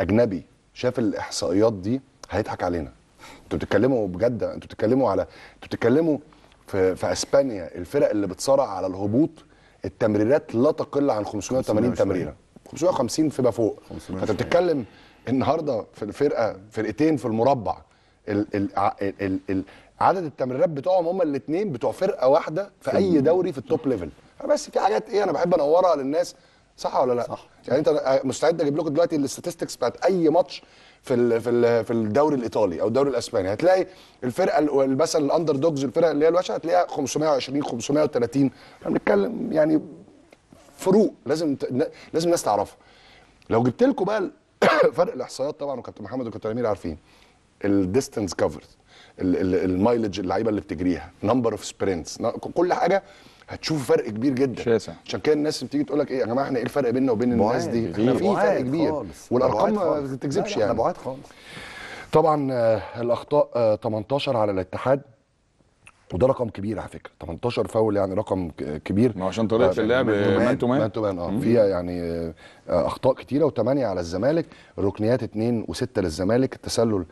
اجنبي شاف الاحصائيات دي هيضحك علينا انتوا بتتكلموا بجد انتوا بتتكلموا على انتوا بتتكلموا في في اسبانيا الفرق اللي بتصارع على الهبوط التمريرات لا تقل عن 580 تمريره 550 فيما فوق فانت بتتكلم النهارده في الفرقه فرقتين في المربع ال ال ال ال عدد التمريرات بتوعهم هما الاثنين بتوع فرقه واحده في اي دوري في التوب ليفل بس في حاجات ايه انا بحب انورها للناس صح ولا لا؟ صح يعني انت مستعد اجيب لكم دلوقتي الاستاتستكس بتاعت اي ماتش في الـ في الـ في الدوري الايطالي او الدوري الاسباني هتلاقي الفرقه مثلا الاندر دوجز الفرقه اللي هي الوحشه هتلاقيها 520 530 احنا بنتكلم يعني فروق لازم لازم الناس تعرفها لو جبت لكم بقى فرق الاحصائيات طبعا وكابتن محمد وكابتن امير عارفين الديستنس كفرد المايلج اللعيبه اللي بتجريها نمبر اوف سبرنتس كل حاجه هتشوف فرق كبير جدا شاسع عشان كده الناس بتيجي تقول لك ايه يا جماعه احنا ايه الفرق بيننا وبين الناس دي؟ احنا في فرق كبير خالص. والارقام ما تكذبش يعني بعاد خالص طبعا آه، الاخطاء 18 آه، على الاتحاد وده رقم كبير على فكره 18 فاول يعني رقم كبير ما عشان طريقه آه، اللعب مان تو مان اه فيها يعني اخطاء كتيره وثمانيه على الزمالك ركنيات اثنين وسته للزمالك التسلل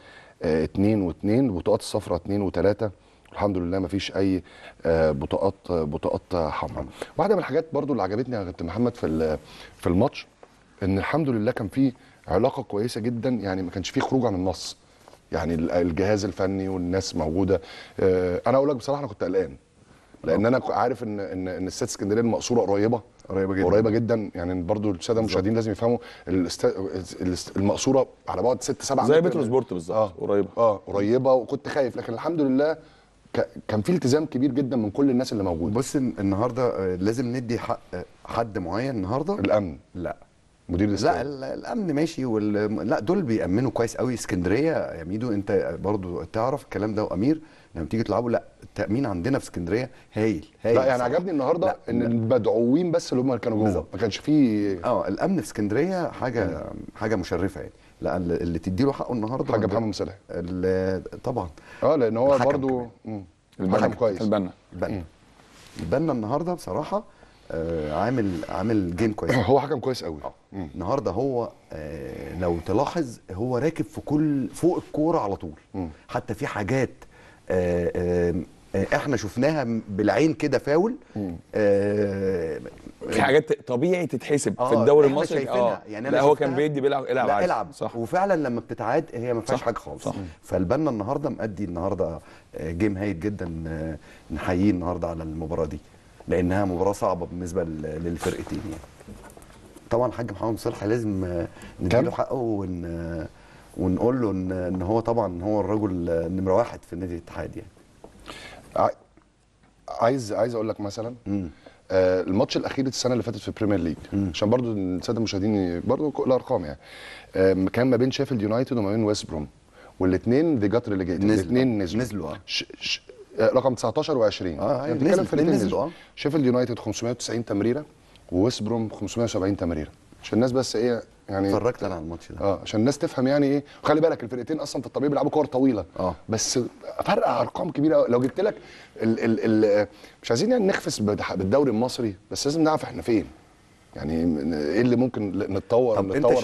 اثنين واثنين البطاقات الصفراء اثنين وثلاثه الحمد لله ما فيش اي آه، بطاقات بطاقات حمراء واحده من الحاجات برضو اللي عجبتني يا كابتن محمد في في الماتش ان الحمد لله كان في علاقه كويسه جدا يعني ما كانش في خروج عن النص يعني الجهاز الفني والناس موجوده آه، انا اقول لك بصراحه انا كنت قلقان لان انا عارف ان ان ان استاد اسكندريه المقصوره قريبه قريبه جدا قريبه جدا يعني برضو الساده المشاهدين لازم يفهموا الاست... المقصوره على بعد 6 7 زي متر سبورت بالظبط آه. قريبه اه قريبه وكنت خايف لكن الحمد لله كان في التزام كبير جدا من كل الناس اللي موجوده بص النهارده آه، لازم ندي حق آه، حد معين النهارده الامن لا مدير لا الامن ماشي وال... لا دول بيامنوا كويس قوي اسكندريه يا ميدو انت برضو تعرف الكلام ده وامير لما تيجي تلعبوا لا التامين عندنا في اسكندريه هايل هايل لا يعني عجبني النهارده لا. ان المدعوين بس اللي هم كانوا جوه ما كانش فيه اه الامن في اسكندريه حاجه حاجه مشرفه يعني لا اللي تديله حقه النهارده حاجه محمد صلاح طبعا اه لان هو برده البنا كويس البنا البنا البنا النهارده بصراحه آه عامل عامل جيم كويس هو حكم كويس قوي آه. النهارده هو آه لو تلاحظ هو راكب في كل فوق الكوره على طول مم. حتى في حاجات آه آه احنا شفناها بالعين كده فاول آه في حاجات طبيعي تتحسب في آه، الدوري المصري اه يعني لا هو كان بيدي بيلعب العب عادي العب صح وفعلا لما بتتعاد هي ما فيهاش حاجه خالص فالبنا النهارده مأدي النهارده آه، جيم هايل جدا آه، نحييه النهارده على المباراه دي لانها مباراه صعبه بالنسبه للفرقتين يعني طبعا الحاج محمد صلاح لازم نديله حقه ون ونقول له ان ان هو طبعا هو الرجل نمره واحد في النادي الاتحاد يعني عايز عايز اقول لك مثلا مم. آه الماتش الاخير السنه اللي فاتت في البريمير ليج عشان برضو الساده المشاهدين برضو الارقام يعني آه كان ما بين شيفيلد يونايتد وما بين ويست بروم والاثنين جاتر اللي جايين الاثنين نزلوا نزلوا اه, آه، رقم 19 و20 اه ايوه بنتكلم في الاثنين نزلوا اه شيفيلد يونايتد 590 تمريره وويست بروم 570 تمريره عشان الناس بس ايه يعني اتفرجت انا على الماتش ده اه عشان الناس تفهم يعني ايه خلي بالك الفرقتين اصلا في الطبيعي بيلعبوا كور طويله اه بس فرق ارقام كبيره لو جبت لك ال ال ال مش عايزين يعني نخفس بالدوري المصري بس لازم نعرف احنا فين يعني ايه اللي ممكن نتطور نتطور